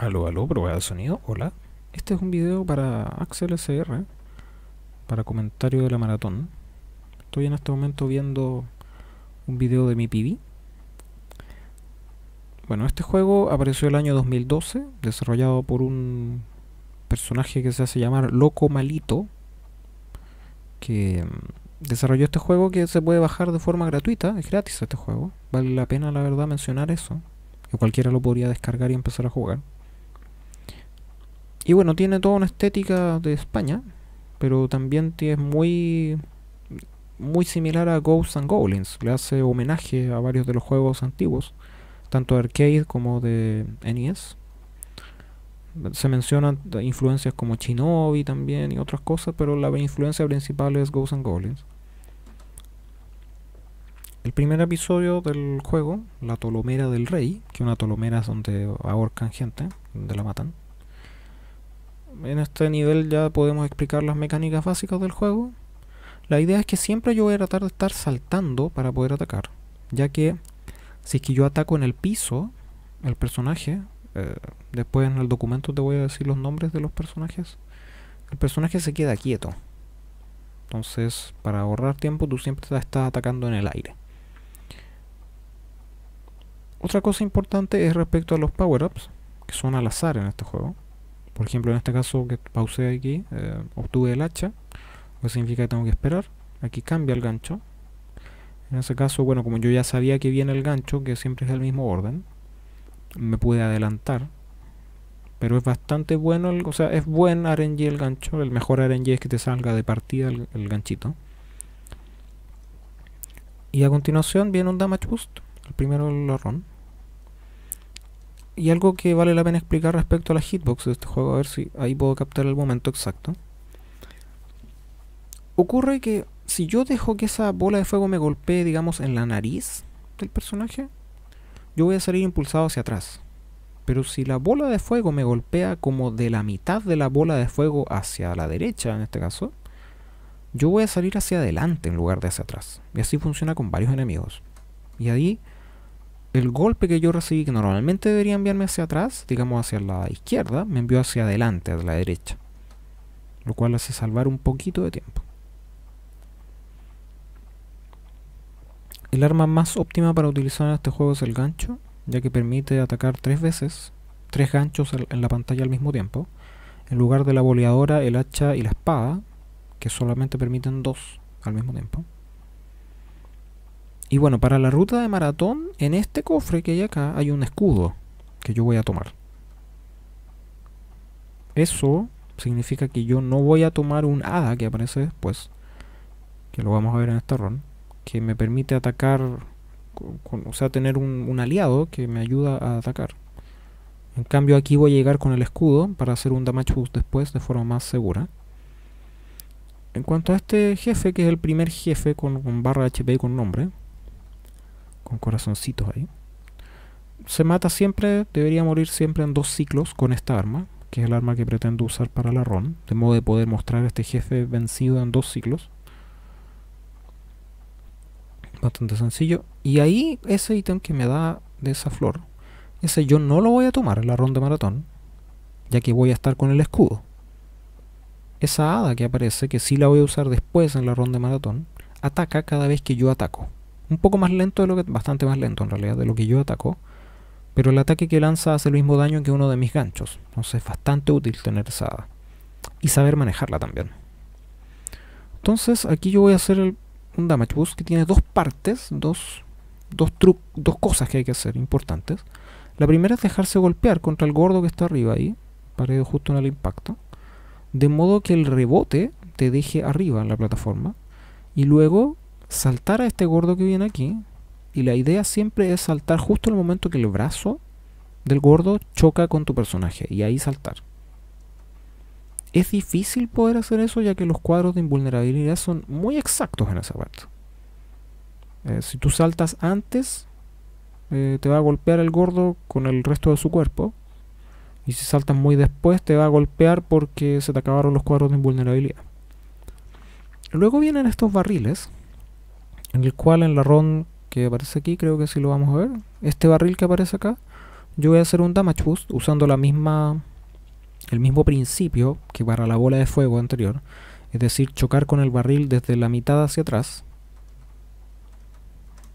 Aló, aló, prueba de sonido, hola. Este es un video para Axel SR, para comentario de la maratón. Estoy en este momento viendo un video de mi PB. Bueno, este juego apareció el año 2012, desarrollado por un personaje que se hace llamar Loco Malito, que mm, desarrolló este juego que se puede bajar de forma gratuita, es gratis este juego. Vale la pena, la verdad, mencionar eso, que cualquiera lo podría descargar y empezar a jugar. Y bueno, tiene toda una estética de España, pero también es muy, muy similar a Ghosts and Goblins. Le hace homenaje a varios de los juegos antiguos, tanto de arcade como de NES. Se mencionan influencias como Shinobi también y otras cosas, pero la influencia principal es Ghosts and Goblins. El primer episodio del juego, la Tolomera del Rey, que una tolomera es donde ahorcan gente, donde la matan en este nivel ya podemos explicar las mecánicas básicas del juego. La idea es que siempre yo voy a tratar de estar saltando para poder atacar, ya que si es que yo ataco en el piso, el personaje, eh, después en el documento te voy a decir los nombres de los personajes, el personaje se queda quieto. Entonces, para ahorrar tiempo, tú siempre te estás atacando en el aire. Otra cosa importante es respecto a los power-ups, que son al azar en este juego. Por ejemplo, en este caso que pause aquí, eh, obtuve el hacha, lo que significa que tengo que esperar. Aquí cambia el gancho. En ese caso, bueno, como yo ya sabía que viene el gancho, que siempre es el mismo orden, me pude adelantar. Pero es bastante bueno, o sea, es buen RNG el gancho. El mejor RNG es que te salga de partida el, ganchito. Y a continuación viene un damage boost, el primero el ron y algo que vale la pena explicar respecto a las hitbox de este juego, a ver si ahí puedo captar el momento exacto. Ocurre que si yo dejo que esa bola de fuego me golpee, digamos, en la nariz del personaje, yo voy a salir impulsado hacia atrás. Pero si la bola de fuego me golpea como de la mitad de la bola de fuego hacia la derecha, en este caso, yo voy a salir hacia adelante en lugar de hacia atrás. Y así funciona con varios enemigos. Y ahí el golpe que yo recibí, que normalmente debería enviarme hacia atrás, digamos hacia la izquierda, me envió hacia adelante, hacia la derecha. Lo cual hace salvar un poquito de tiempo. El arma más óptima para utilizar en este juego es el gancho, ya que permite atacar tres veces, tres ganchos en la pantalla al mismo tiempo, en lugar de la boleadora, el hacha y la espada, que solamente permiten dos al mismo tiempo. Y bueno, para la ruta de maratón, en este cofre que hay acá hay un escudo que yo voy a tomar. Eso significa que yo no voy a tomar un hada que aparece después, que lo vamos a ver en esta run, que me permite atacar, o sea, tener un, aliado que me ayuda a atacar. En cambio aquí voy a llegar con el escudo para hacer un damage boost después de forma más segura. En cuanto a este jefe, que es el primer jefe con, con barra HP y con nombre, con corazoncitos ahí. Se mata siempre, debería morir siempre en dos ciclos con esta arma, que es el arma que pretendo usar para la RON, de modo de poder mostrar a este jefe vencido en dos ciclos. Bastante sencillo. Y ahí ese ítem que me da de esa flor, ese yo no lo voy a tomar en la RON de maratón, ya que voy a estar con el escudo. Esa hada que aparece, que sí la voy a usar después en la ronda de maratón, ataca cada vez que yo ataco. Un poco más lento de lo que. bastante más lento en realidad de lo que yo atacó. Pero el ataque que lanza hace el mismo daño que uno de mis ganchos. Entonces es bastante útil tener esa. Y saber manejarla también. Entonces aquí yo voy a hacer un damage boost que tiene dos partes, dos, dos, dos cosas que hay que hacer importantes. La primera es dejarse golpear contra el gordo que está arriba ahí, ir justo en el impacto, de modo que el rebote te deje arriba en la plataforma y luego saltar a este gordo que viene aquí. Y la idea siempre es saltar justo en el momento que el brazo del gordo choca con tu personaje. Y ahí saltar. Es difícil poder hacer eso ya que los cuadros de invulnerabilidad son muy exactos en esa parte. Eh, si tú saltas antes, eh, te va a golpear el gordo con el resto de su cuerpo. Y si saltas muy después, te va a golpear porque se te acabaron los cuadros de invulnerabilidad. Luego vienen estos barriles, en el cual en la RON que aparece aquí, creo que sí lo vamos a ver, este barril que aparece acá, yo voy a hacer un damage boost usando la misma el mismo principio que para la bola de fuego anterior, es decir, chocar con el barril desde la mitad hacia atrás.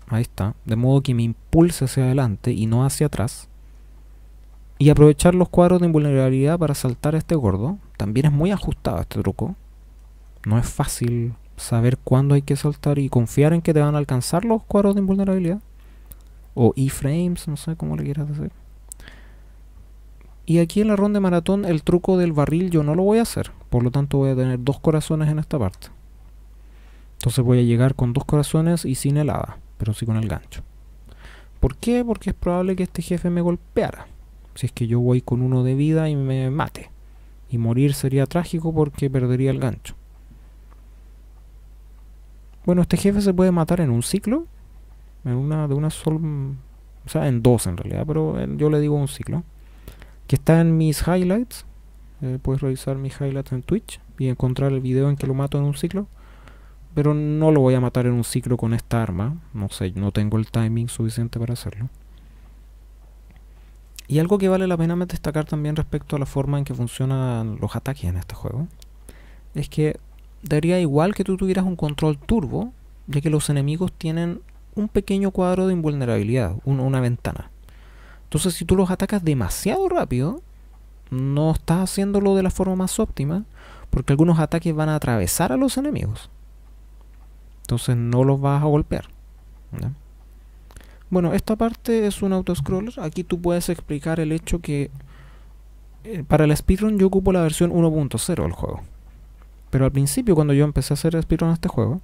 Ahí está, de modo que me impulse hacia adelante y no hacia atrás. Y aprovechar los cuadros de invulnerabilidad para saltar a este gordo. También es muy ajustado este truco. No es fácil saber cuándo hay que saltar y confiar en que te van a alcanzar los cuadros de invulnerabilidad. O E-Frames no sé cómo le quieras decir. Y aquí en la ronda de maratón el truco del barril yo no lo voy a hacer. Por lo tanto voy a tener dos corazones en esta parte. Entonces voy a llegar con dos corazones y sin helada, pero sí con el gancho. ¿Por qué? Porque es probable que este jefe me golpeara. Si es que yo voy con uno de vida y me mate. Y morir sería trágico porque perdería el gancho. Bueno, este jefe se puede matar en un ciclo. En una, de una sola. O sea, en dos en realidad, pero eh, yo le digo un ciclo. Que está en mis highlights. Eh, puedes revisar mis highlights en Twitch y encontrar el video en que lo mato en un ciclo. Pero no lo voy a matar en un ciclo con esta arma. No sé, no tengo el timing suficiente para hacerlo. Y algo que vale la pena destacar también respecto a la forma en que funcionan los ataques en este juego es que daría igual que tú tuvieras un control turbo, ya que los enemigos tienen un pequeño cuadro de invulnerabilidad, una ventana. Entonces, si tú los atacas demasiado rápido, no estás haciéndolo de la forma más óptima, porque algunos ataques van a atravesar a los enemigos. Entonces, no los vas a golpear. Bueno, esta parte es un auto autoscroller. Aquí tú puedes explicar el hecho que eh, para el speedrun yo ocupo la versión 1.0 del juego. Pero al principio, cuando yo empecé a hacer speedrun a este juego,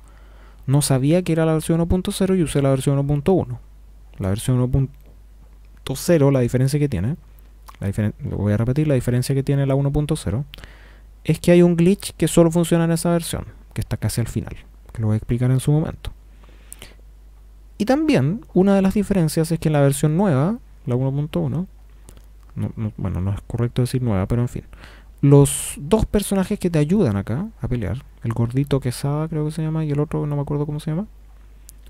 no sabía que era la versión 1.0 y usé la versión 1.1. La versión 1.0, la diferencia que tiene, la lo voy a repetir, la diferencia que tiene la 1.0 es que hay un glitch que solo funciona en esa versión, que está casi al final, que lo voy a explicar en su momento. Y también una de las diferencias es que en la versión nueva, la 1.1, bueno, no es correcto decir nueva, pero en fin, los dos personajes que te ayudan acá a pelear, el gordito Quesada creo que se llama y el otro no me acuerdo cómo se llama.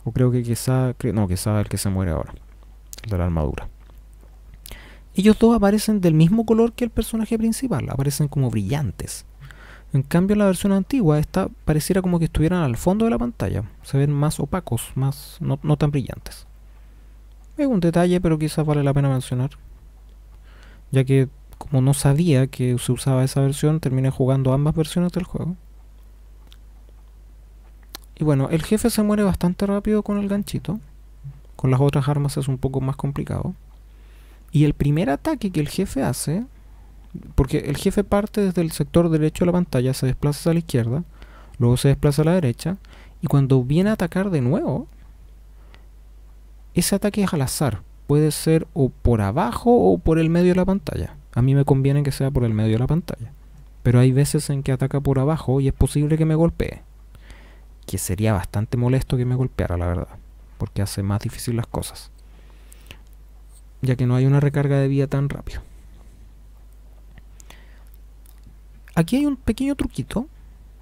O creo que Quesada, no, Quesada es el que se muere ahora, el de la armadura. Ellos dos aparecen del mismo color que el personaje principal, aparecen como brillantes. En cambio, la versión antigua, esta pareciera como que estuvieran al fondo de la pantalla. Se ven más opacos, más no, no tan brillantes. Es un detalle, pero quizás vale la pena mencionar. Ya que como no sabía que se usaba esa versión, terminé jugando ambas versiones del juego. Y bueno, el jefe se muere bastante rápido con el ganchito. Con las otras armas es un poco más complicado. Y el primer ataque que el jefe hace, porque el jefe parte desde el sector derecho de la pantalla, se desplaza a la izquierda, luego se desplaza a la derecha, y cuando viene a atacar de nuevo, ese ataque es al azar. Puede ser o por abajo o por el medio de la pantalla a mí me conviene que sea por el medio de la pantalla. Pero hay veces en que ataca por abajo y es posible que me golpee. Que sería bastante molesto que me golpeara, la verdad. Porque hace más difícil las cosas. Ya que no hay una recarga de vida tan rápido. Aquí hay un pequeño truquito.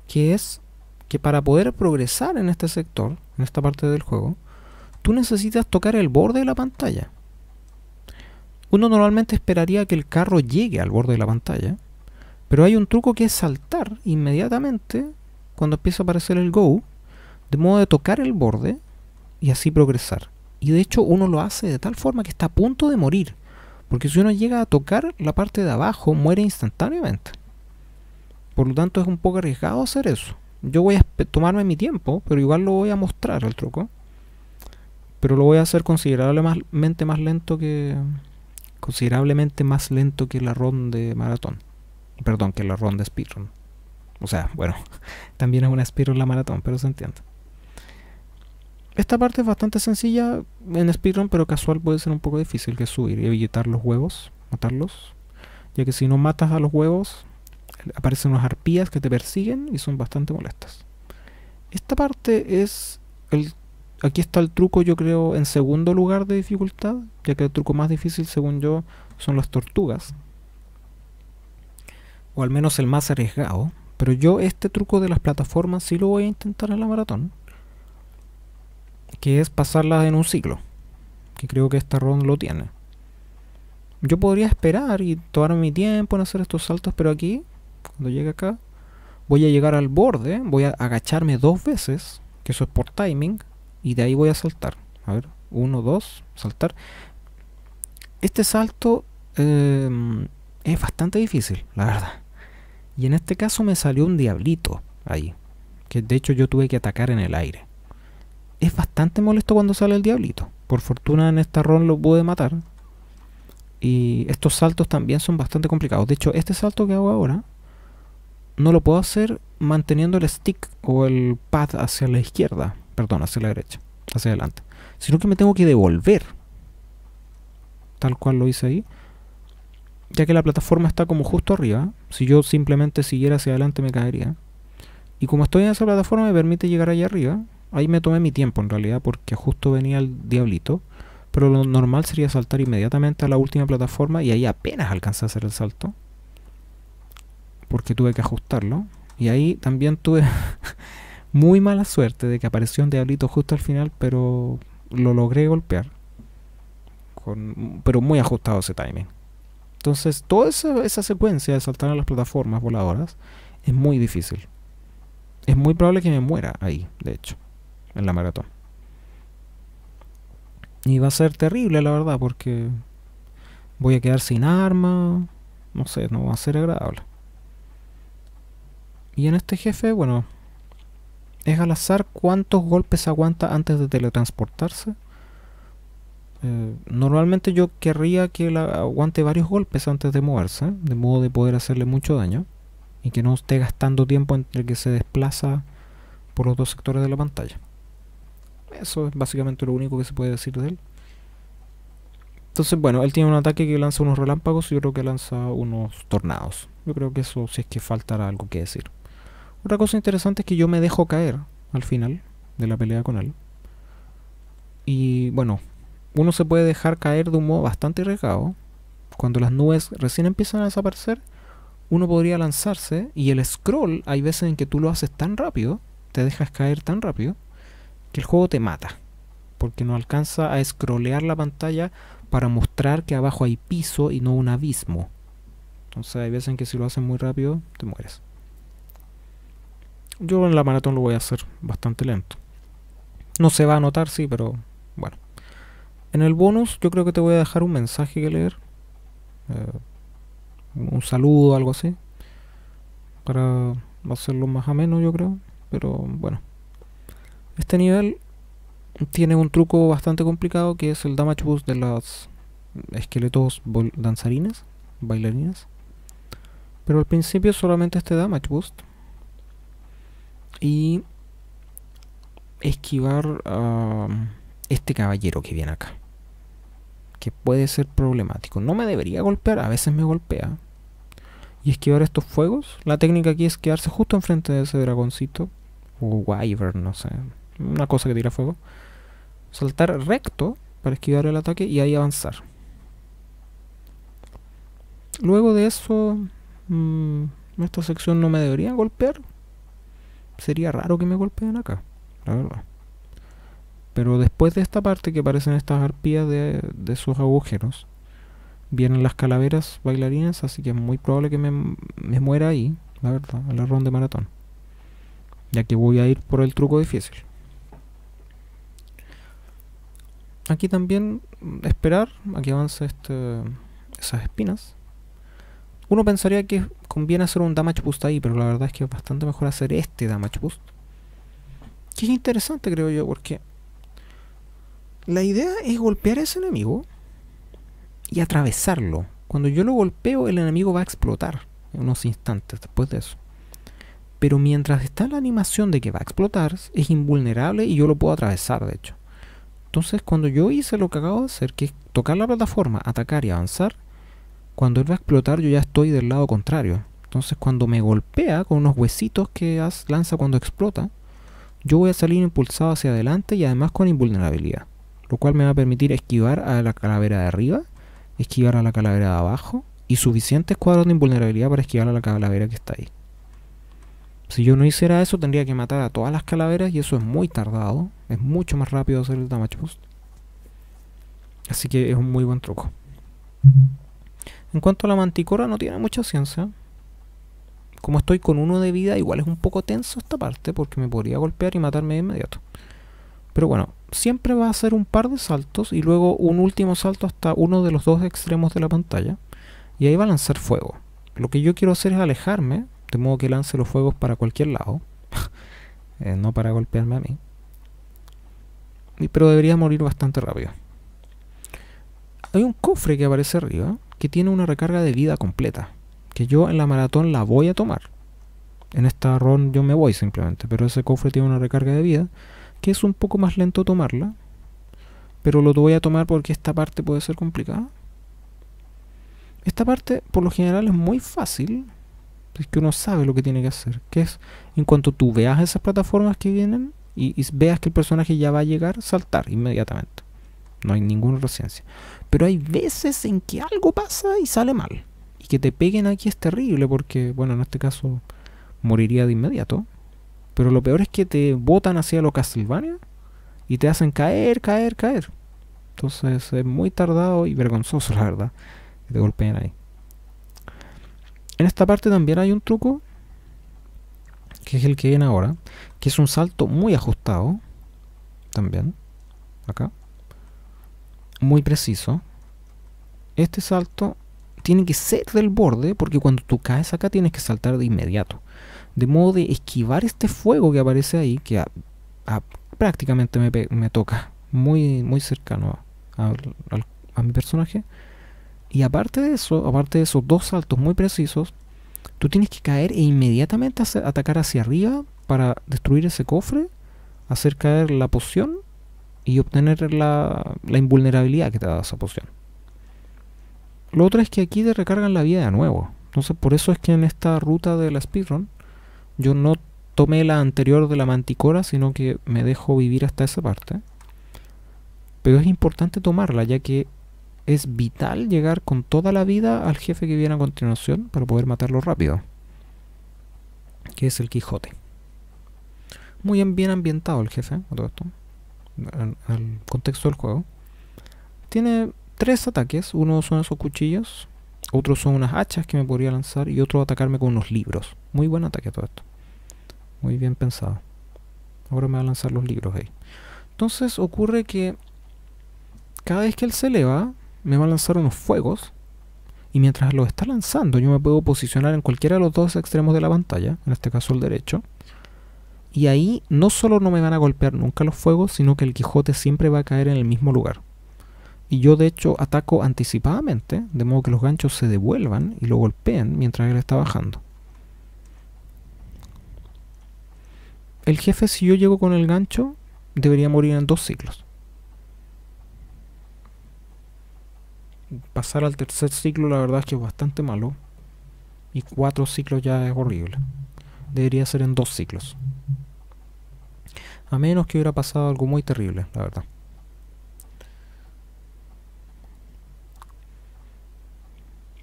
Que es que para poder progresar en este sector, en esta parte del juego, tú necesitas tocar el borde de la pantalla. Uno normalmente esperaría que el carro llegue al borde de la pantalla, pero hay un truco que es saltar inmediatamente cuando empieza a aparecer el Go, de modo de tocar el borde y así progresar. Y de hecho uno lo hace de tal forma que está a punto de morir, porque si uno llega a tocar la parte de abajo muere instantáneamente. Por lo tanto es un poco arriesgado hacer eso. Yo voy a tomarme mi tiempo, pero igual lo voy a mostrar el truco. Pero lo voy a hacer considerablemente más lento que, considerablemente más lento que la ronda de maratón. Perdón, que la ronda speedrun. O sea, bueno, también es una speedrun la maratón, pero se entiende. Esta parte es bastante sencilla en speedrun, pero casual puede ser un poco difícil que subir y evitar los huevos, matarlos. Ya que si no matas a los huevos, aparecen unas arpías que te persiguen y son bastante molestas. Esta parte es el aquí está el truco, yo creo, en segundo lugar de dificultad, ya que el truco más difícil, según yo, son las tortugas. O al menos el más arriesgado. Pero yo este truco de las plataformas sí lo voy a intentar en la maratón. Que es pasarlas en un ciclo. Que creo que esta ronda lo tiene. Yo podría esperar y tomar mi tiempo en hacer estos saltos, pero aquí, cuando llegue acá, voy a llegar al borde, voy a agacharme dos veces, que eso es por timing, y de ahí voy a saltar. A ver, 1, 2, saltar. Este salto em, es bastante difícil, la verdad. Y en este caso me salió un diablito ahí. Que de hecho yo tuve que atacar en el aire. Es bastante molesto cuando sale el diablito. Por fortuna en esta ron lo pude matar. Y estos saltos también son bastante complicados. De hecho, este salto que hago ahora no lo puedo hacer manteniendo el stick o el pad hacia la izquierda perdón, hacia la derecha, hacia adelante, sino que me tengo que devolver, tal cual lo hice ahí, ya que la plataforma está como justo arriba, si yo simplemente siguiera hacia adelante me caería. Y como estoy en esa plataforma me permite llegar allá arriba, ahí me tomé mi tiempo en realidad porque justo venía el diablito, pero lo normal sería saltar inmediatamente a la última plataforma y ahí apenas alcancé a hacer el salto, porque tuve que ajustarlo. Y ahí también tuve... Muy mala suerte de que apareció un diablito justo al final, pero lo logré golpear. Con, pero muy ajustado ese timing. Entonces, toda esa secuencia de saltar a las plataformas voladoras es muy difícil. Es muy probable que me muera ahí, de hecho, en la maratón. Y va a ser terrible, la verdad, porque voy a quedar sin arma. No sé, no va a ser agradable. Y en este jefe, bueno, es al azar cuántos golpes aguanta antes de teletransportarse. Eh, normalmente yo querría que él aguante varios golpes antes de moverse, de modo de poder hacerle mucho daño y que no esté gastando tiempo entre que se desplaza por los dos sectores de la pantalla. Eso es básicamente lo único que se puede decir de él. Entonces, bueno, él tiene un ataque que lanza unos relámpagos y yo creo que lanza unos tornados. Yo creo que eso sí si es que faltará algo que decir. Otra cosa interesante es que yo me dejo caer al final de la pelea con él. Y bueno, uno se puede dejar caer de un modo bastante arriesgado. Cuando las nubes recién empiezan a desaparecer, uno podría lanzarse y el scroll, hay veces en que tú lo haces tan rápido, te dejas caer tan rápido, que el juego te mata. Porque no alcanza a scrollear la pantalla para mostrar que abajo hay piso y no un abismo. Entonces hay veces en que si lo haces muy rápido, te mueres. Yo en la maratón lo voy a hacer bastante lento. No se va a notar, sí, pero bueno. En el bonus yo creo que te voy a dejar un mensaje que leer. Eh, un saludo, algo así. Para hacerlo más ameno, yo creo. Pero bueno. Este nivel tiene un truco bastante complicado que es el damage boost de los esqueletos danzarinas. Bailarinas. Pero al principio solamente este damage boost y esquivar este caballero que viene acá. Que puede ser problemático. No me debería golpear, a veces me golpea. Y esquivar estos fuegos. La técnica aquí es quedarse justo enfrente de ese dragoncito. O wyvern, no sé. Una cosa que tira fuego. Saltar recto para esquivar el ataque y ahí avanzar. Luego de eso, Nuestra mm, sección no me debería golpear sería raro que me golpeen acá, la verdad. Pero después de esta parte que parecen estas arpías de, sus agujeros, vienen las calaveras bailarinas, así que es muy probable que me, me muera ahí, la verdad, al la de maratón. Ya que voy a ir por el truco difícil. Aquí también mm, esperar a que avance este, esas espinas. Uno pensaría que conviene hacer un damage boost ahí, pero la verdad es que es bastante mejor hacer este damage boost. Que es interesante, creo yo, porque la idea es golpear a ese enemigo y atravesarlo. Cuando yo lo golpeo, el enemigo va a explotar en unos instantes después de eso. Pero mientras está la animación de que va a explotar, es invulnerable y yo lo puedo atravesar, de hecho. Entonces, cuando yo hice lo que acabo de hacer, que es tocar la plataforma, atacar y avanzar, cuando él va a explotar yo ya estoy del lado contrario. Entonces cuando me golpea con unos huesitos que lanza cuando explota, yo voy a salir impulsado hacia adelante y además con invulnerabilidad. Lo cual me va a permitir esquivar a la calavera de arriba, esquivar a la calavera de abajo y suficientes cuadros de invulnerabilidad para esquivar a la calavera que está ahí. Si yo no hiciera eso tendría que matar a todas las calaveras y eso es muy tardado. Es mucho más rápido hacer el damage boost. Así que es un muy buen truco. En cuanto a la manticora, no tiene mucha ciencia. Como estoy con uno de vida, igual es un poco tenso esta parte porque me podría golpear y matarme de inmediato. Pero bueno, siempre va a hacer un par de saltos y luego un último salto hasta uno de los dos extremos de la pantalla. Y ahí va a lanzar fuego. Lo que yo quiero hacer es alejarme, de modo que lance los fuegos para cualquier lado. Eh, no para golpearme a mí. Pero debería morir bastante rápido. Hay un cofre que aparece arriba que tiene una recarga de vida completa. Que yo en la maratón la voy a tomar. En esta run yo me voy simplemente, pero ese cofre tiene una recarga de vida que es un poco más lento tomarla. Pero lo voy a tomar porque esta parte puede ser complicada. Esta parte por lo general es muy fácil. Es que uno sabe lo que tiene que hacer. Que es, en cuanto tú veas esas plataformas que vienen y, veas que el personaje ya va a llegar, saltar inmediatamente. No hay ninguna residencia pero hay veces en que algo pasa y sale mal. Y que te peguen aquí es terrible porque, bueno, en este caso moriría de inmediato. Pero lo peor es que te botan hacia lo Castlevania y te hacen caer, caer, caer. Entonces es muy tardado y vergonzoso, la verdad, que te golpeen ahí. En esta parte también hay un truco, que es el que viene ahora, que es un salto muy ajustado, también, acá muy preciso, este salto tiene que ser del borde, porque cuando tú caes acá tienes que saltar de inmediato. De modo de esquivar este fuego que aparece ahí, que prácticamente me, toca muy, muy cercano a, mi personaje. Y aparte de eso, aparte de esos dos saltos muy precisos, tú tienes que caer e inmediatamente atacar hacia arriba para destruir ese cofre, hacer caer la poción y obtener la, invulnerabilidad que te da esa poción. Lo otro es que aquí te recargan la vida de nuevo. Entonces por eso es que en esta ruta de la speedrun yo no tomé la anterior de la manticora, sino que me dejo vivir hasta esa parte. Pero es importante tomarla, ya que es vital llegar con toda la vida al jefe que viene a continuación para poder matarlo rápido. Que es el Quijote. Muy bien ambientado el jefe, ¿eh? todo esto al, contexto del juego, tiene tres ataques. Uno son esos cuchillos, otro son unas hachas que me podría lanzar y otro atacarme con unos libros. Muy buen ataque todo esto. Muy bien pensado. Ahora me va a lanzar los libros ahí. Entonces ocurre que cada vez que él se eleva, me va a lanzar unos fuegos. Y mientras lo está lanzando, yo me puedo posicionar en cualquiera de los dos extremos de la pantalla, en este caso el derecho y ahí no solo no me van a golpear nunca los fuegos, sino que el Quijote siempre va a caer en el mismo lugar. Y yo de hecho ataco anticipadamente, de modo que los ganchos se devuelvan y lo golpeen mientras él está bajando. El jefe, si yo llego con el gancho, debería morir en dos ciclos. Pasar al tercer ciclo la verdad es que es bastante malo. Y cuatro ciclos ya es horrible. Debería ser en dos ciclos. A menos que hubiera pasado algo muy terrible, la verdad.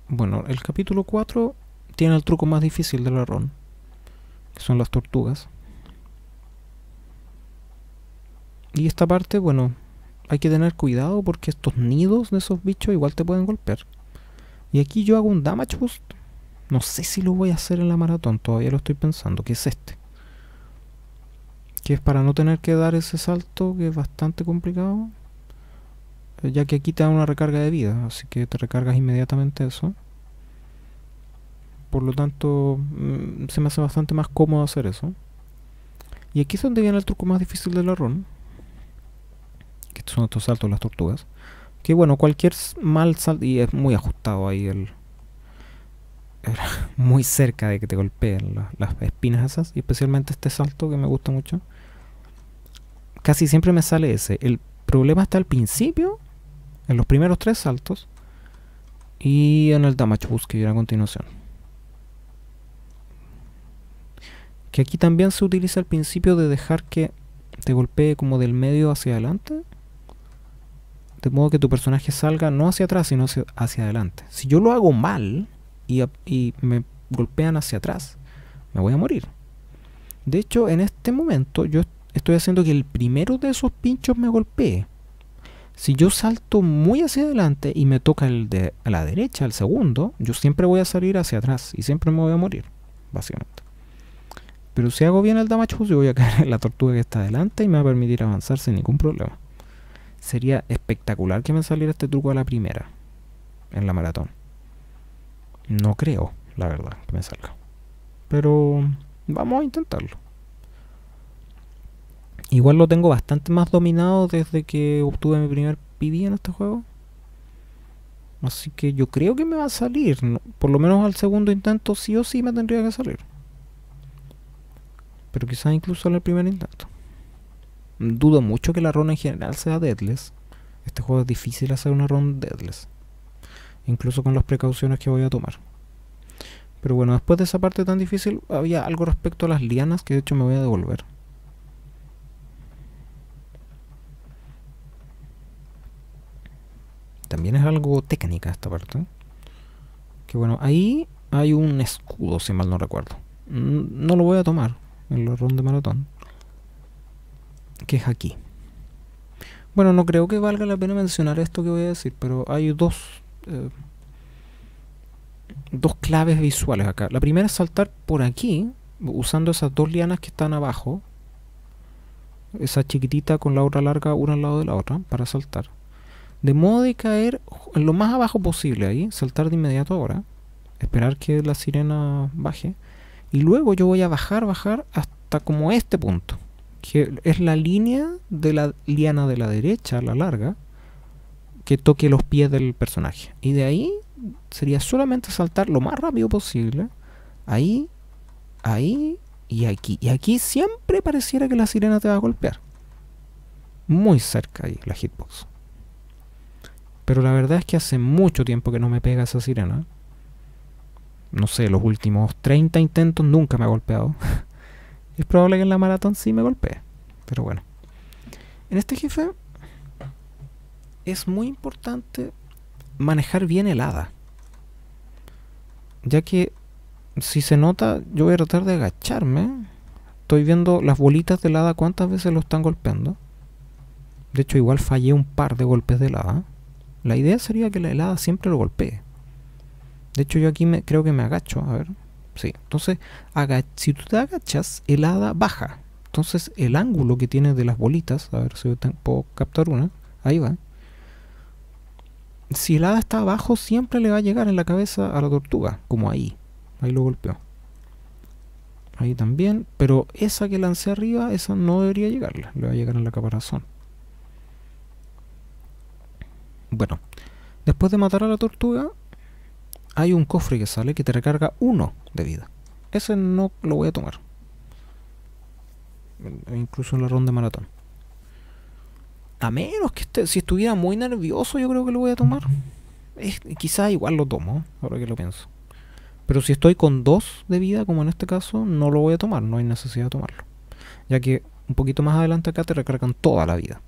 Bueno, el capítulo 4 tiene el truco más difícil del barrón, que son las tortugas. Y esta parte, bueno, hay que tener cuidado porque estos nidos de esos bichos igual te pueden golpear. Y aquí yo hago un damage boost. No sé si lo voy a hacer en la maratón, todavía lo estoy pensando, que es este que es para no tener que dar ese salto, que es bastante complicado, eh, ya que aquí te da una recarga de vida, así que te recargas inmediatamente eso. Por lo tanto, mm, se me hace bastante más cómodo hacer eso. Y aquí es donde viene el truco más difícil del run Que son estos saltos las tortugas. Que bueno, cualquier mal salto... Y es muy ajustado ahí el... muy cerca de que te golpeen las espinas esas. Y especialmente este salto que me gusta mucho casi siempre me sale ese. El problema está al principio, en los primeros tres saltos, y en el damage bus que viene a continuación. Que aquí también se utiliza el principio de dejar que te golpee como del medio hacia adelante. De modo que tu personaje salga no hacia atrás, sino hacia, adelante. Si yo lo hago mal y, y me golpean hacia atrás, me voy a morir. De hecho, en este momento yo estoy estoy haciendo que el primero de esos pinchos me golpee. Si yo salto muy hacia adelante y me toca el de a la derecha, el segundo, yo siempre voy a salir hacia atrás y siempre me voy a morir, básicamente. Pero si hago bien el damage yo voy a caer en la tortuga que está adelante y me va a permitir avanzar sin ningún problema. Sería espectacular que me saliera este truco a la primera, en la maratón. No creo, la verdad, que me salga. Pero vamos a intentarlo. Igual lo tengo bastante más dominado desde que obtuve mi primer PB en este juego. Así que yo creo que me va a salir. Por lo menos al segundo intento sí o sí me tendría que salir. Pero quizás incluso al primer intento. Dudo mucho que la ronda en general sea deadless. Este juego es difícil hacer una ronda deadless. Incluso con las precauciones que voy a tomar. Pero bueno, después de esa parte tan difícil había algo respecto a las lianas que de hecho me voy a devolver. También es algo técnica esta parte. Que bueno, ahí hay un escudo, si mal no recuerdo. No lo voy a tomar en el ron de maratón. Que es aquí. Bueno, no creo que valga la pena mencionar esto que voy a decir, pero hay dos... Eh, dos claves visuales acá. La primera es saltar por aquí, usando esas dos lianas que están abajo. Esa chiquitita con la otra larga una al lado de la otra, para saltar de modo de caer lo más abajo posible ahí, saltar de inmediato ahora, esperar que la sirena baje, y luego yo voy a bajar, bajar hasta como este punto, que es la línea de la liana de la derecha, la larga, que toque los pies del personaje. Y de ahí sería solamente saltar lo más rápido posible, ahí, ahí y aquí. Y aquí siempre pareciera que la sirena te va a golpear. Muy cerca ahí la hitbox. Pero la verdad es que hace mucho tiempo que no me pega esa sirena. No sé, los últimos 30 intentos nunca me ha golpeado. es probable que en la maratón sí me golpee. Pero bueno. En este jefe es muy importante manejar bien el hada. Ya que si se nota, yo voy a tratar de agacharme. Estoy viendo las bolitas de hada cuántas veces lo están golpeando. De hecho, igual fallé un par de golpes de hada. La idea sería que la helada siempre lo golpee. De hecho, yo aquí creo que me agacho. A ver. Sí. Entonces, si tú te agachas, helada baja. Entonces, el ángulo que tiene de las bolitas. A ver si puedo captar una. Ahí va. Si helada está abajo, siempre le va a llegar en la cabeza a la tortuga. Como ahí. Ahí lo golpeó. Ahí también. Pero esa que lancé arriba, esa no debería llegarle. Le va a llegar en la caparazón. Bueno, después de matar a la tortuga, hay un cofre que sale que te recarga uno de vida. Ese no lo voy a tomar. E incluso en la ronda de maratón. A menos que si estuviera muy nervioso, yo creo que lo voy a tomar. quizás igual lo tomo, ahora que lo pienso. Pero si estoy con dos de vida, como en este caso, no lo voy a tomar, no hay necesidad de tomarlo. Ya que un poquito más adelante acá te recargan toda la vida.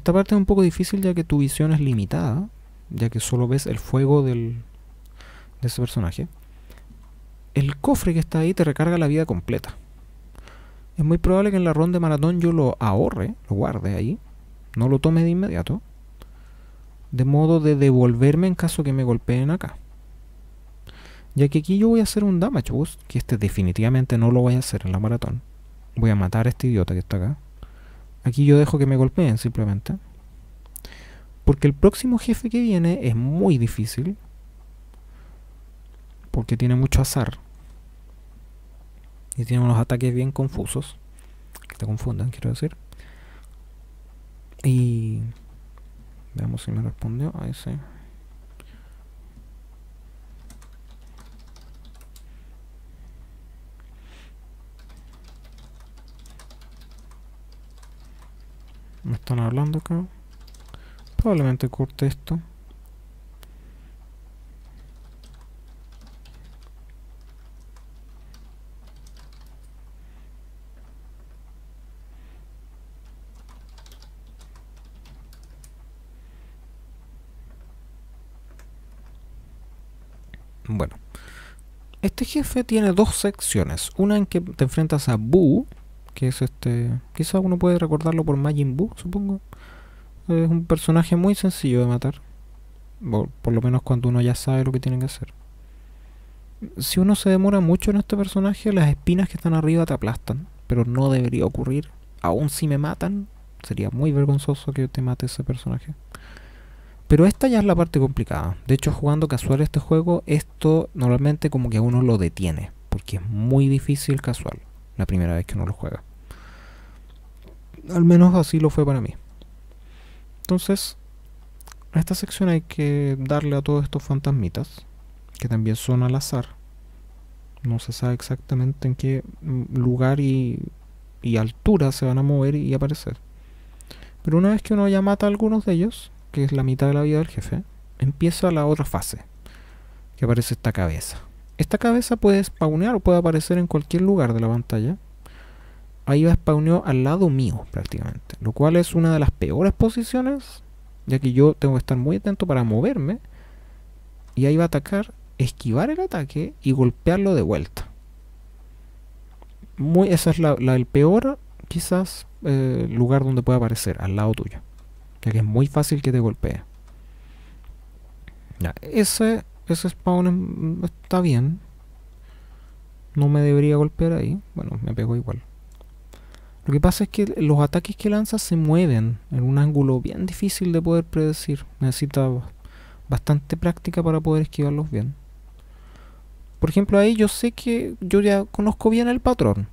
Esta parte es un poco difícil ya que tu visión es limitada, ya que solo ves el fuego del, de ese personaje. El cofre que está ahí te recarga la vida completa. Es muy probable que en la ronda de maratón yo lo ahorre, lo guarde ahí, no lo tome de inmediato, de modo de devolverme en caso que me golpeen acá. Ya que aquí yo voy a hacer un damage boost, que este definitivamente no lo voy a hacer en la maratón. Voy a matar a este idiota que está acá. Aquí yo dejo que me golpeen simplemente. Porque el próximo jefe que viene es muy difícil. Porque tiene mucho azar. Y tiene unos ataques bien confusos. Que te confundan, quiero decir. Y... Veamos si me respondió. Ahí sí. me están hablando acá probablemente corte esto Bueno, este jefe tiene dos secciones. Una en que te enfrentas a Boo, que es este, quizá uno puede recordarlo por Majin Buu, supongo. Es un personaje muy sencillo de matar, por, lo menos cuando uno ya sabe lo que tiene que hacer. Si uno se demora mucho en este personaje, las espinas que están arriba te aplastan, pero no debería ocurrir. Aún si me matan, sería muy vergonzoso que te mate ese personaje. Pero esta ya es la parte complicada. De hecho, jugando casual este juego, esto normalmente como que uno lo detiene. Porque es muy difícil casual la primera vez que uno lo juega al menos así lo fue para mí. Entonces, a esta sección hay que darle a todos estos fantasmitas, que también son al azar. No se sabe exactamente en qué mm, lugar y, altura se van a mover y aparecer. Pero una vez que uno ya mata a algunos de ellos, que es la mitad de la vida del jefe, empieza la otra fase, que aparece esta cabeza. Esta cabeza puede spawnear o puede aparecer en cualquier lugar de la pantalla, ahí va spawneó al lado mío prácticamente. Lo cual es una de las peores posiciones, ya que yo tengo que estar muy atento para moverme. Y ahí va a atacar, esquivar el ataque y golpearlo de vuelta. Muy, esa es la, el peor, quizás, eh, lugar donde puede aparecer, al lado tuyo. Ya que es muy fácil que te golpee. ese, ese spawn mm, está bien. No me debería golpear ahí. Bueno, me pegó igual. Lo que pasa es que los ataques que lanza se mueven en un ángulo bien difícil de poder predecir. Necesita bastante práctica para poder esquivarlos bien. Por ejemplo, ahí yo sé que yo ya conozco bien el patrón.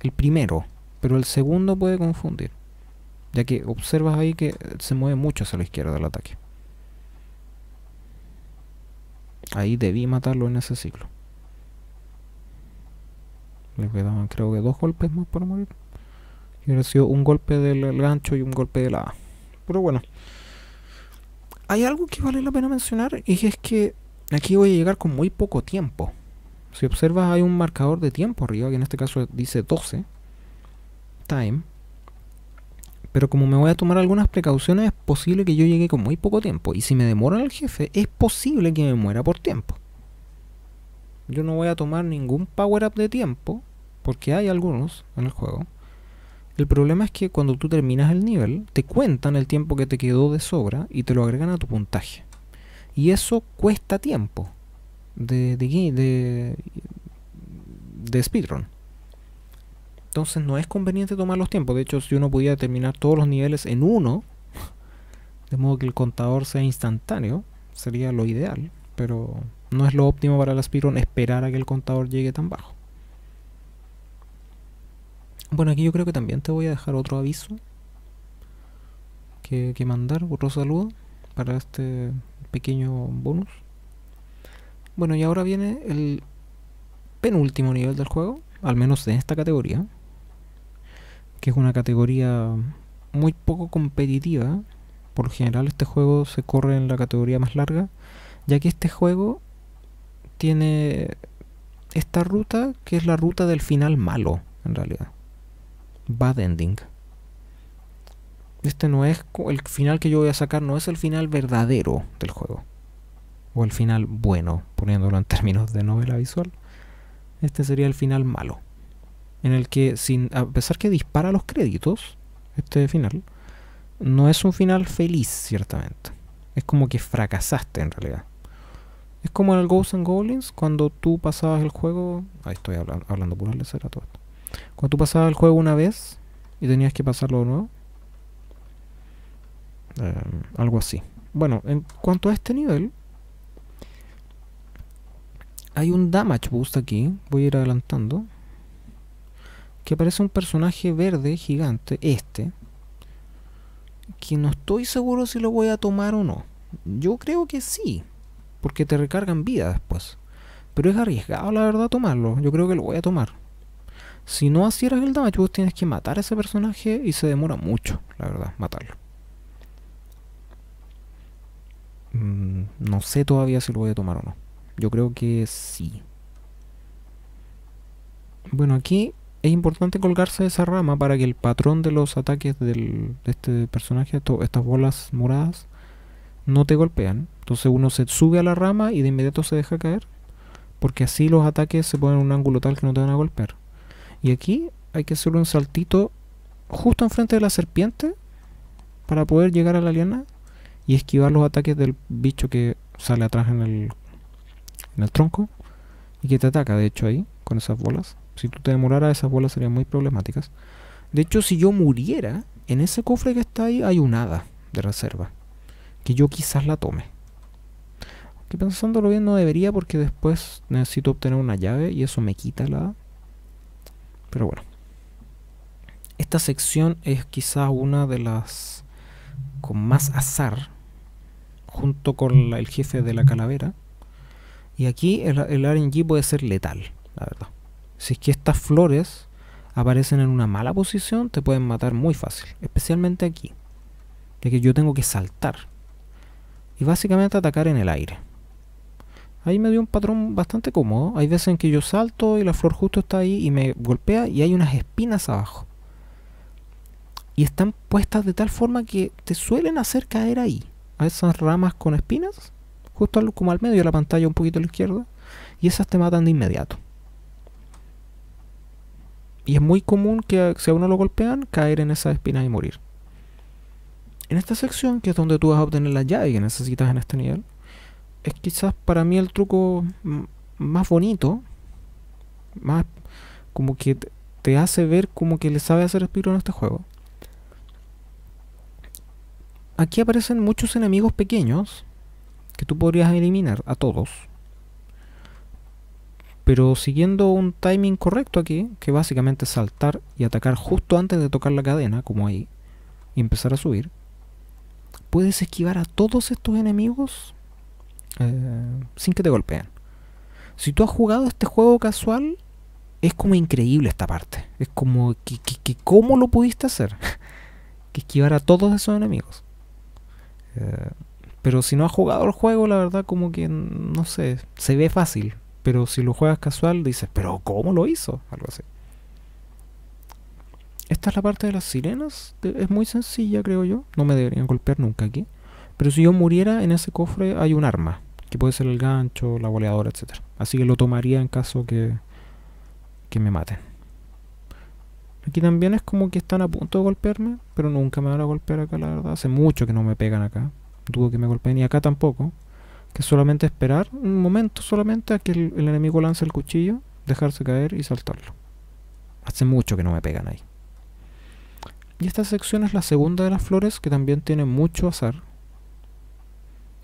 El primero. Pero el segundo puede confundir. Ya que observas ahí que se mueve mucho hacia la izquierda del ataque. Ahí debí matarlo en ese ciclo. Le quedaban creo que dos golpes más para morir. Hubiera sido un golpe del gancho y un golpe de la Pero bueno. Hay algo que vale la pena mencionar y es que aquí voy a llegar con muy poco tiempo. Si observas hay un marcador de tiempo arriba, que en este caso dice 12. Time. Pero como me voy a tomar algunas precauciones, es posible que yo llegue con muy poco tiempo. Y si me demora el jefe, es posible que me muera por tiempo. Yo no voy a tomar ningún power up de tiempo, porque hay algunos en el juego el problema es que cuando tú terminas el nivel, te cuentan el tiempo que te quedó de sobra y te lo agregan a tu puntaje. Y eso cuesta tiempo de, speedrun. Entonces no es conveniente tomar los tiempos. De hecho, si uno pudiera terminar todos los niveles en uno, de modo que el contador sea instantáneo, sería lo ideal. Pero no es lo óptimo para la speedrun esperar a que el contador llegue tan bajo. Bueno, aquí yo creo que también te voy a dejar otro aviso que, mandar, otro saludo para este pequeño bonus. Bueno, y ahora viene el penúltimo nivel del juego, al menos en esta categoría, que es una categoría muy poco competitiva. Por general este juego se corre en la categoría más larga, ya que este juego tiene esta ruta que es la ruta del final malo, en realidad bad ending. Este no es el final que yo voy a sacar, no es el final verdadero del juego. O el final bueno, poniéndolo en términos de novela visual. Este sería el final malo. En el que, sin, a pesar que dispara los créditos, este final, no es un final feliz, ciertamente. Es como que fracasaste en realidad. Es como en el Ghosts and Goblins, cuando tú pasabas el juego. Ahí estoy hablando, hablando por el todo esto cuando tú pasabas el juego una vez y tenías que pasarlo de nuevo. Em, algo así. Bueno, en cuanto a este nivel, hay un damage boost aquí. Voy a ir adelantando. Que aparece un personaje verde gigante, este. Que no estoy seguro si lo voy a tomar o no. Yo creo que sí. Porque te recargan vida después. Pero es arriesgado, la verdad, tomarlo. Yo creo que lo voy a tomar. Si no hacieras el damage boost, tienes que matar a ese personaje y se demora mucho, la verdad, matarlo. Mm, no sé todavía si lo voy a tomar o no. Yo creo que sí. Bueno, aquí es importante colgarse de esa rama para que el patrón de los ataques de este personaje, estas bolas moradas, no te golpean. Entonces uno se sube a la rama y de inmediato se deja caer. Porque así los ataques se ponen en un ángulo tal que no te van a golpear. Y aquí hay que hacer un saltito justo enfrente de la serpiente para poder llegar a la liana y esquivar los ataques del bicho que sale atrás en el, en el tronco y que te ataca, de hecho, ahí, con esas bolas. Si tú te demoraras, esas bolas serían muy problemáticas. De hecho, si yo muriera, en ese cofre que está ahí hay un hada de reserva, que yo quizás la tome. Que pensándolo bien no debería porque después necesito obtener una llave y eso me quita la pero bueno. Esta sección es quizás una de las con más azar, junto con el jefe de la calavera. Y aquí el, el RNG puede ser letal, la verdad. Si es que estas flores aparecen en una mala posición, te pueden matar muy fácil, especialmente aquí, ya que yo tengo que saltar y básicamente atacar en el aire. Ahí me dio un patrón bastante cómodo. Hay veces en que yo salto y la flor justo está ahí y me golpea y hay unas espinas abajo. Y están puestas de tal forma que te suelen hacer caer ahí. A esas ramas con espinas. Justo como al medio de la pantalla, un poquito a la izquierda. Y esas te matan de inmediato. Y es muy común que si a uno lo golpean, caer en esas espinas y morir. En esta sección, que es donde tú vas a obtener la llave que necesitas en este nivel, es quizás para mí el truco más bonito, más como que te hace ver como que le sabe hacer respiro en este juego. Aquí aparecen muchos enemigos pequeños que tú podrías eliminar a todos. Pero siguiendo un timing correcto aquí, que básicamente es saltar y atacar justo antes de tocar la cadena, como ahí, y empezar a subir, puedes esquivar a todos estos enemigos eh, sin que te golpeen. Si tú has jugado este juego casual, es como increíble esta parte. Es como que, cómo lo pudiste hacer. que esquivar a todos esos enemigos. Eh, pero si no has jugado el juego, la verdad como que, no sé, se ve fácil. Pero si lo juegas casual, dices, pero ¿cómo lo hizo? Algo así. Esta es la parte de las sirenas. Es muy sencilla, creo yo. No me deberían golpear nunca aquí. Pero si yo muriera en ese cofre hay un arma que puede ser el gancho, la boleadora, etc. Así que lo tomaría en caso que, me maten. Aquí también es como que están a punto de golpearme, pero nunca me van a golpear acá, la verdad. Hace mucho que no me pegan acá. Dudo que me golpeen y acá tampoco. Que solamente esperar un momento solamente a que el, el enemigo lance el cuchillo, dejarse caer y saltarlo. Hace mucho que no me pegan ahí. Y esta sección es la segunda de las flores que también tiene mucho azar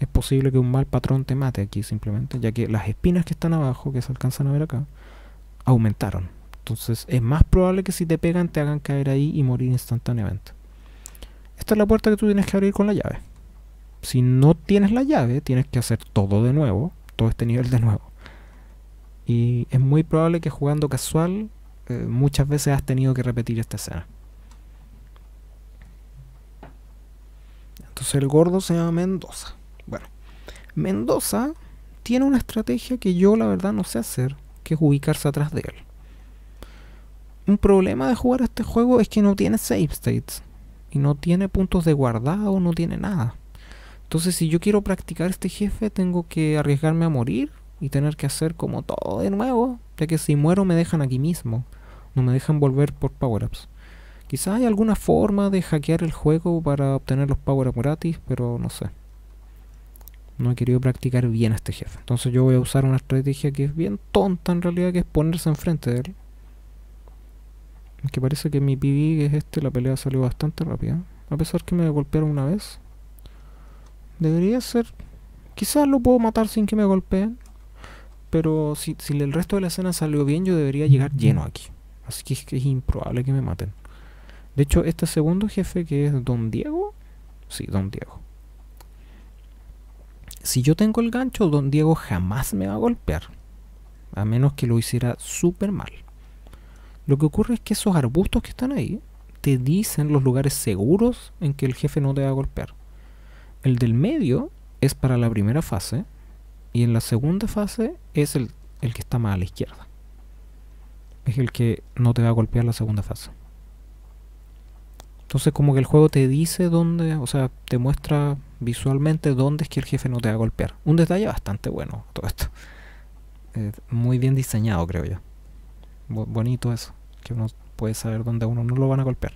es posible que un mal patrón te mate aquí simplemente, ya que las espinas que están abajo, que se alcanzan a ver acá, aumentaron. Entonces es más probable que si te pegan te hagan caer ahí y morir instantáneamente. Esta es la puerta que tú tienes que abrir con la llave. Si no tienes la llave, tienes que hacer todo de nuevo, todo este nivel de nuevo. Y es muy probable que jugando casual eh, muchas veces has tenido que repetir esta escena. Entonces el gordo se llama Mendoza. Mendoza tiene una estrategia que yo la verdad no sé hacer, que es ubicarse atrás de él. Un problema de jugar este juego es que no tiene save states y no tiene puntos de guardado, no tiene nada. Entonces si yo quiero practicar este jefe tengo que arriesgarme a morir y tener que hacer como todo de nuevo, ya que si muero me dejan aquí mismo, no me dejan volver por power-ups. Quizá hay alguna forma de hackear el juego para obtener los power-ups gratis, pero no sé no he querido practicar bien a este jefe. Entonces yo voy a usar una estrategia que es bien tonta en realidad, que es ponerse enfrente de él. Que parece que mi PB, que es este, la pelea salió bastante rápida. A pesar que me golpearon una vez. Debería ser... Quizás lo puedo matar sin que me golpeen. Pero si, el resto de la escena salió bien, yo debería llegar lleno aquí. Así que es improbable que me maten. De hecho, este segundo jefe, que es Don Diego... Sí, Don Diego si yo tengo el gancho, don Diego jamás me va a golpear. A menos que lo hiciera súper mal. Lo que ocurre es que esos arbustos que están ahí te dicen los lugares seguros en que el jefe no te va a golpear. El del medio es para la primera fase y en la segunda fase es el, que está más a la izquierda. Es el que no te va a golpear la segunda fase. Entonces como que el juego te dice dónde, o sea, te muestra visualmente dónde es que el jefe no te va a golpear. Un detalle bastante bueno todo esto. Eh, muy bien diseñado, creo yo. bonito eso, que uno puede saber dónde a uno no lo van a golpear.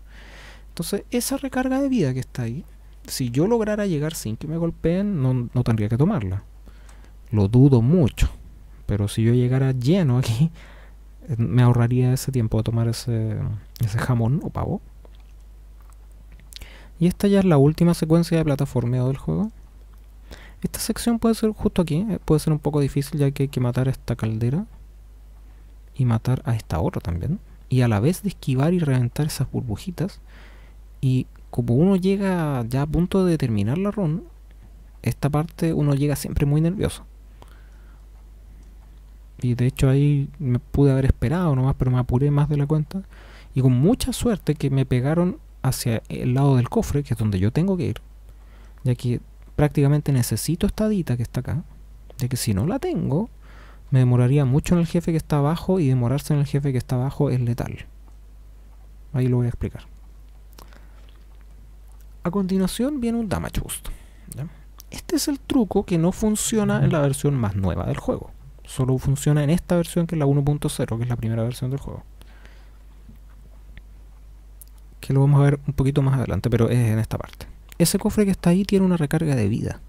Entonces, esa recarga de vida que está ahí, si yo lograra llegar sin que me golpeen, no, tendría que tomarla. Lo dudo mucho. Pero si yo llegara lleno aquí, eh, me ahorraría ese tiempo de tomar ese jamón o pavo y esta ya es la última secuencia de plataformeo del juego. Esta sección puede ser justo aquí, eh, puede ser un poco difícil ya que hay que matar a esta caldera. Y matar a esta otra también. Y a la vez de esquivar y reventar esas burbujitas. Y como uno llega ya a punto de terminar la run, esta parte uno llega siempre muy nervioso. Y de hecho ahí me pude haber esperado nomás, pero me apuré más de la cuenta. Y con mucha suerte que me pegaron hacia el lado del cofre, que es donde yo tengo que ir, ya que prácticamente necesito esta dita que está acá, ya que si no la tengo, me demoraría mucho en el jefe que está abajo y demorarse en el jefe que está abajo es letal. Ahí lo voy a explicar. A continuación viene un damage boost. Este es el truco que no funciona en la versión más nueva del juego. Solo funciona en esta versión que es la 1.0, que es la primera versión del juego que lo vamos a ver un poquito más adelante, pero es en esta parte. Ese cofre que está ahí tiene una recarga de vida.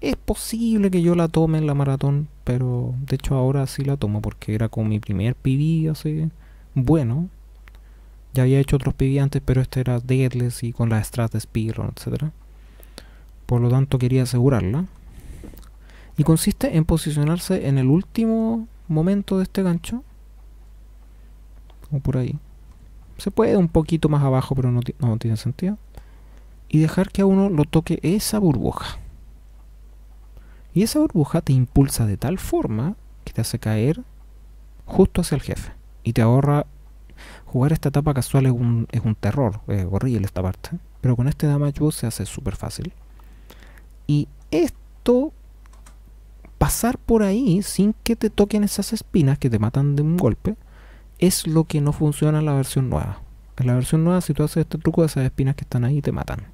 Es posible que yo la tome en la maratón, pero de hecho ahora sí la tomo porque era con mi primer PB, así bueno. Ya había hecho otros PB antes, pero este era Deadless y con la de Speedrun, etc. Por lo tanto quería asegurarla. Y consiste en posicionarse en el último momento de este gancho. O por ahí. Se puede un poquito más abajo, pero no, no tiene sentido. Y dejar que a uno lo toque esa burbuja. Y esa burbuja te impulsa de tal forma que te hace caer justo hacia el jefe. Y te ahorra... Jugar esta etapa casual es un, terror, es horrible esta parte. Pero con este damage boost se hace súper fácil. Y esto, pasar por ahí sin que te toquen esas espinas que te matan de un golpe, es lo que no funciona en la versión nueva. En la versión nueva, si tú haces este truco, de esas espinas que están ahí te matan.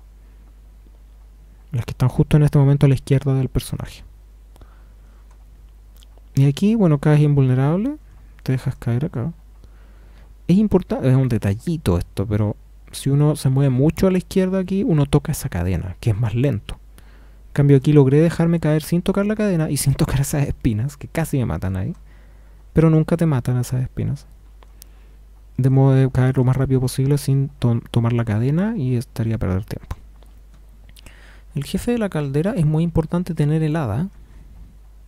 Las que están justo en este momento a la izquierda del personaje. Y aquí, bueno, caes invulnerable. Te dejas caer acá. Es importante, es un detallito esto, pero si uno se mueve mucho a la izquierda aquí, uno toca esa cadena, que es más lento. En cambio aquí logré dejarme caer sin tocar la cadena y sin tocar esas espinas, que casi me matan ahí. Pero nunca te matan esas espinas de modo de caer lo más rápido posible sin tomar la cadena y estaría a perder tiempo. El jefe de la caldera es muy importante tener helada,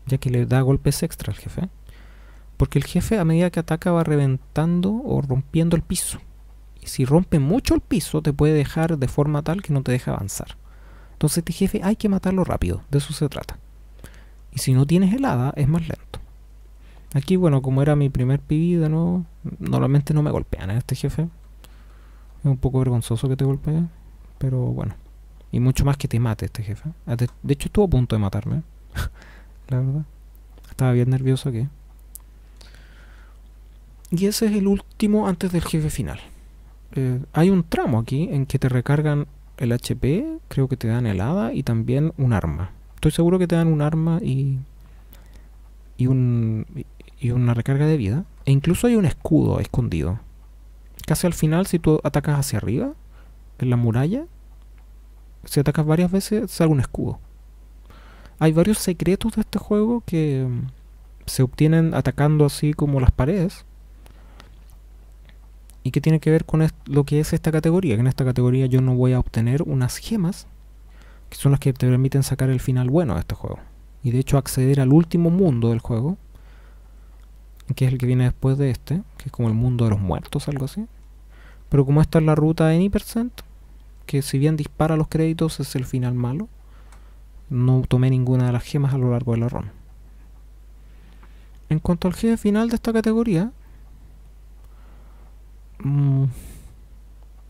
ya que le da golpes extra al jefe, porque el jefe a medida que ataca va reventando o rompiendo el piso. Y si rompe mucho el piso te puede dejar de forma tal que no te deja avanzar. Entonces este jefe hay que matarlo rápido, de eso se trata. Y si no tienes helada es más lento. Aquí, bueno, como era mi primer pibida, ¿no? Normalmente no me golpean a ¿eh? este jefe. Es un poco vergonzoso que te golpee, pero bueno. Y mucho más que te mate este jefe. Ah, de hecho, estuvo a punto de matarme, la verdad. Estaba bien nervioso aquí. Y ese es el último antes del jefe final. Eh, hay un tramo aquí en que te recargan el HP, creo que te dan helada y también un arma. Estoy seguro que te dan un arma y, y un y una recarga de vida. E incluso hay un escudo escondido. Casi al final, si tú atacas hacia arriba, en la muralla, si atacas varias veces, sale un escudo. Hay varios secretos de este juego que mm, se obtienen atacando así como las paredes. Y que tiene que ver con lo que es esta categoría. Que en esta categoría yo no voy a obtener unas gemas. Que son las que te permiten sacar el final bueno de este juego. Y de hecho acceder al último mundo del juego que es el que viene después de este, que es como el mundo de los muertos, algo así. Pero como esta es la ruta de Percent, que si bien dispara los créditos es el final malo, no tomé ninguna de las gemas a lo largo de la En cuanto al jefe final de esta categoría, mm,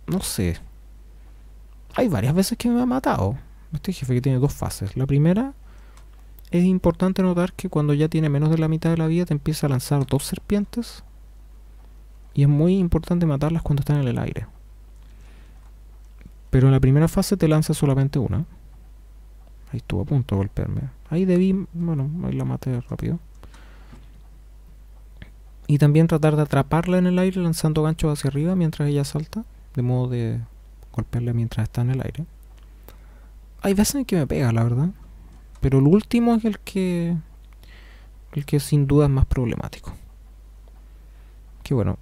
no sé. Hay varias veces que me ha matado. Este jefe que tiene dos fases. La primera es importante notar que cuando ya tiene menos de la mitad de la vida te empieza a lanzar dos serpientes. Y es muy importante matarlas cuando están en el aire. Pero en la primera fase te lanza solamente una. Ahí estuvo a punto de golpearme. Ahí debí, bueno, ahí la maté rápido. Y también tratar de atraparla en el aire lanzando ganchos hacia arriba mientras ella salta. De modo de golpearla mientras está en el aire. Hay veces en que me pega, la verdad. Pero el último es el que. el que sin duda es más problemático. Que bueno,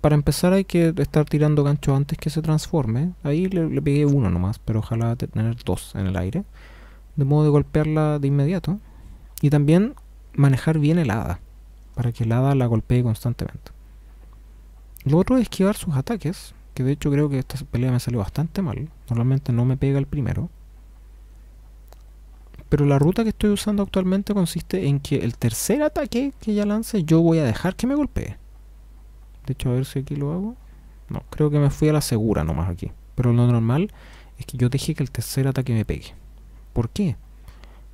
para empezar hay que estar tirando gancho antes que se transforme. Ahí le, pegué uno nomás, pero ojalá tener dos en el aire. De modo de golpearla de inmediato. Y también manejar bien el hada. Para que el hada la golpee constantemente. Lo otro es esquivar sus ataques. Que de hecho creo que esta pelea me salió bastante mal. Normalmente no me pega el primero. Pero la ruta que estoy usando actualmente consiste en que el tercer ataque que ella lance, yo voy a dejar que me golpee. De hecho, a ver si aquí lo hago. No, creo que me fui a la segura nomás aquí. Pero lo normal es que yo deje que el tercer ataque me pegue. ¿Por qué?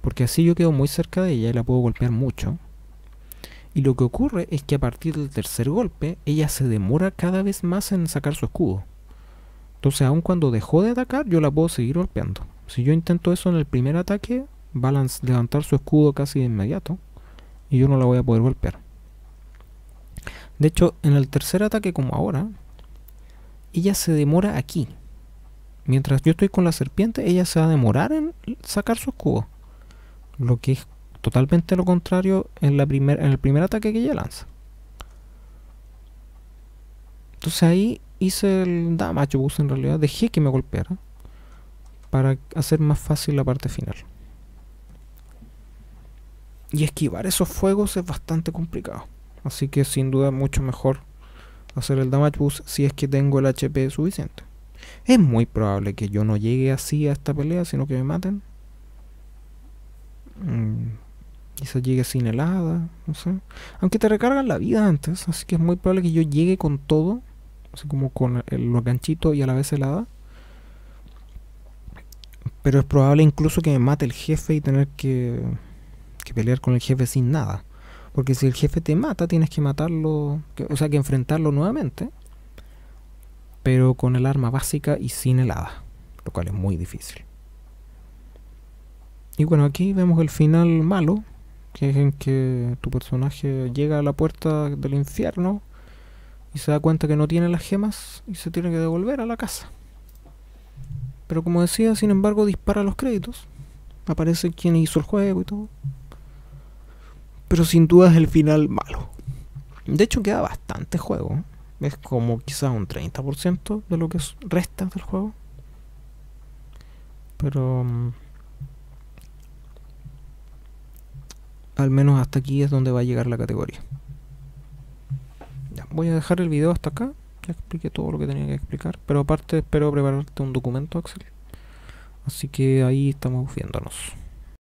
Porque así yo quedo muy cerca de ella y la puedo golpear mucho. Y lo que ocurre es que a partir del tercer golpe, ella se demora cada vez más en sacar su escudo. Entonces, aun cuando dejó de atacar, yo la puedo seguir golpeando. Si yo intento eso en el primer ataque, va levantar su escudo casi de inmediato y yo no la voy a poder golpear. De hecho, en el tercer ataque como ahora, ella se demora aquí. Mientras yo estoy con la serpiente, ella se va a demorar en sacar su escudo. Lo que es totalmente lo contrario en, la primer, en el primer ataque que ella lanza. Entonces ahí hice el damage bus en realidad. Dejé que me golpeara para hacer más fácil la parte final y esquivar esos fuegos es bastante complicado. Así que sin duda mucho mejor hacer el damage boost si es que tengo el HP suficiente. Es muy probable que yo no llegue así a esta pelea, sino que me maten. Mm, quizás llegue sin helada, no sé. Aunque te recargan la vida antes, así que es muy probable que yo llegue con todo, así como con los ganchitos y a la vez helada. Pero es probable incluso que me mate el jefe y tener que que pelear con el jefe sin nada. Porque si el jefe te mata, tienes que matarlo, o sea, que enfrentarlo nuevamente, pero con el arma básica y sin helada, lo cual es muy difícil. Y bueno, aquí vemos el final malo, que es en que tu personaje llega a la puerta del infierno y se da cuenta que no tiene las gemas y se tiene que devolver a la casa. Pero como decía, sin embargo, dispara los créditos. Aparece quien hizo el juego y todo pero sin duda es el final malo. De hecho queda bastante juego, es como quizás un 30% de lo que resta del juego. Pero... Mm, al menos hasta aquí es donde va a llegar la categoría. voy a dejar el video hasta acá. Ya expliqué todo lo que tenía que explicar. Pero aparte espero prepararte un documento, Axel. Así que ahí estamos viéndonos.